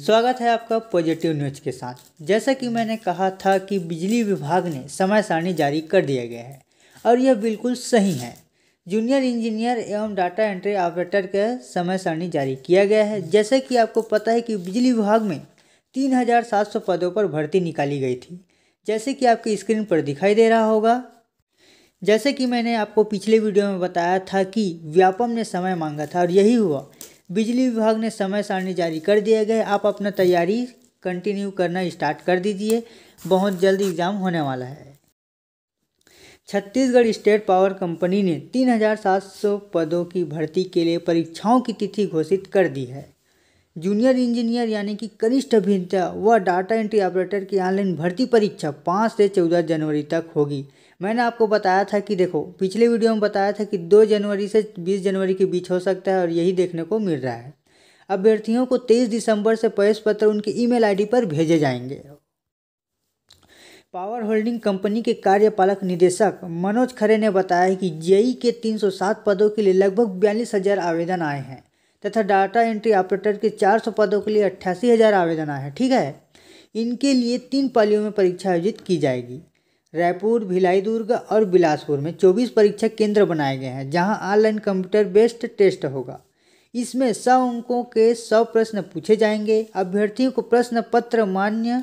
स्वागत है आपका पॉजिटिव न्यूज के साथ जैसा कि मैंने कहा था कि बिजली विभाग ने समय सारणी जारी कर दिया गया है और यह बिल्कुल सही है जूनियर इंजीनियर एवं डाटा एंट्री ऑपरेटर के समय सारणी जारी किया गया है जैसे कि आपको पता है कि बिजली विभाग में 3,700 पदों पर भर्ती निकाली गई थी जैसे कि आपकी स्क्रीन पर दिखाई दे रहा होगा जैसे कि मैंने आपको पिछले वीडियो में बताया था कि व्यापम ने समय मांगा था और यही हुआ बिजली विभाग ने समय सारणी जारी कर दिया गया आप अपना तैयारी कंटिन्यू करना स्टार्ट कर दीजिए बहुत जल्द एग्ज़ाम होने वाला है छत्तीसगढ़ स्टेट पावर कंपनी ने 3,700 पदों की भर्ती के लिए परीक्षाओं की तिथि घोषित कर दी है जूनियर इंजीनियर यानी कि कनिष्ठ अभियंता व डाटा एंट्री ऑपरेटर की ऑनलाइन भर्ती परीक्षा पाँच से चौदह जनवरी तक होगी मैंने आपको बताया था कि देखो पिछले वीडियो में बताया था कि दो जनवरी से बीस जनवरी के बीच हो सकता है और यही देखने को मिल रहा है अभ्यर्थियों को तेईस दिसंबर से प्रवेश पत्र उनके ईमेल आईडी पर भेजे जाएंगे पावर होल्डिंग कंपनी के कार्यपालक निदेशक मनोज खरे ने बताया कि जेई के 307 पदों के लिए लगभग बयालीस हजार आवेदन आए हैं तथा डाटा एंट्री ऑपरेटर के 400 पदों के लिए अट्ठासी हज़ार आवेदन आए हैं ठीक है इनके लिए तीन पालियों में परीक्षा आयोजित की जाएगी रायपुर भिलाई दुर्ग और बिलासपुर में 24 परीक्षा केंद्र बनाए गए हैं जहां ऑनलाइन कंप्यूटर बेस्ड टेस्ट होगा इसमें सौ अंकों के सौ प्रश्न पूछे जाएंगे अभ्यर्थियों को प्रश्न पत्र मान्य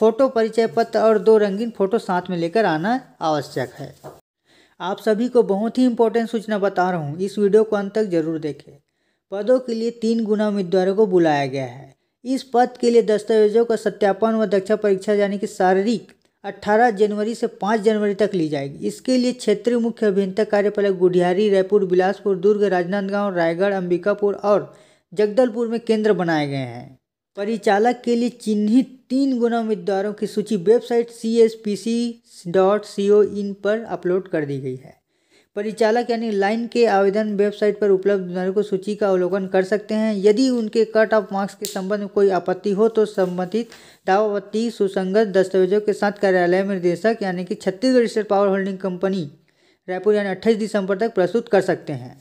फोटो परिचय पत्र और दो रंगीन फोटो साथ में लेकर आना आवश्यक है आप सभी को बहुत ही इंपॉर्टेंट सूचना बता रहा हूँ इस वीडियो को अंत तक जरूर देखें पदों के लिए तीन गुना उम्मीदवारों को बुलाया गया है इस पद के लिए दस्तावेजों का सत्यापन व दक्षा परीक्षा यानी कि शारीरिक 18 जनवरी से 5 जनवरी तक ली जाएगी इसके लिए क्षेत्रीय मुख्य अभियंता कार्यपालक गुढ़ियारी रायपुर बिलासपुर दुर्ग राजनांदगांव रायगढ़ अंबिकापुर और जगदलपुर में केंद्र बनाए गए हैं परिचालक के लिए चिन्हित तीन गुना उम्मीदवारों की सूची website C S P C dot C O in पर अपलोड कर दी गई है परिचालक यानी लाइन के आवेदन वेबसाइट पर उपलब्ध नरकों सूची का अवलोकन कर सकते हैं यदि उनके कट ऑफ मार्क्स के संबंध में कोई आपत्ति हो तो संबंधित दावावती सुसंगत दस्तावेजों के साथ कार्यालय निर्देशक यानी कि Chhattisgarh state power holding company Raipur यानी अट्ठाईस दिसंबर तक प्रस्तुत कर सकते हैं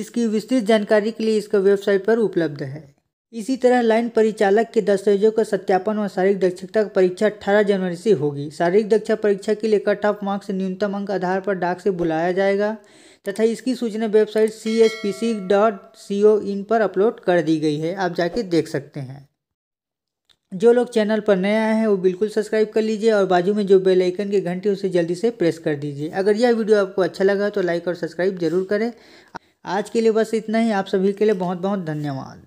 इसकी विस्तृत जानकारी के लिए इसका वेबसाइट पर उपलब्ध है इसी तरह लाइन परिचालक के दस्तावेजों का सत्यापन और शारीरिक दक्षता परीक्षा अठारह जनवरी से होगी शारीरिक दक्षता परीक्षा के लिए कट ऑफ मार्क्स न्यूनतम अंक आधार पर डाक से बुलाया जाएगा तथा इसकी सूचना website C S P C dot C O in पर अपलोड कर दी गई है आप जाके देख सकते हैं जो लोग चैनल पर नए आए हैं वो बिल्कुल सब्सक्राइब कर लीजिए और बाजू में जो बेल आइकन की घंटी उसे जल्दी से प्रेस कर दीजिए अगर यह वीडियो आपको अच्छा लगा तो लाइक और सब्सक्राइब जरूर करें आज के लिए बस इतना ही आप सभी के लिए बहुत बहुत धन्यवाद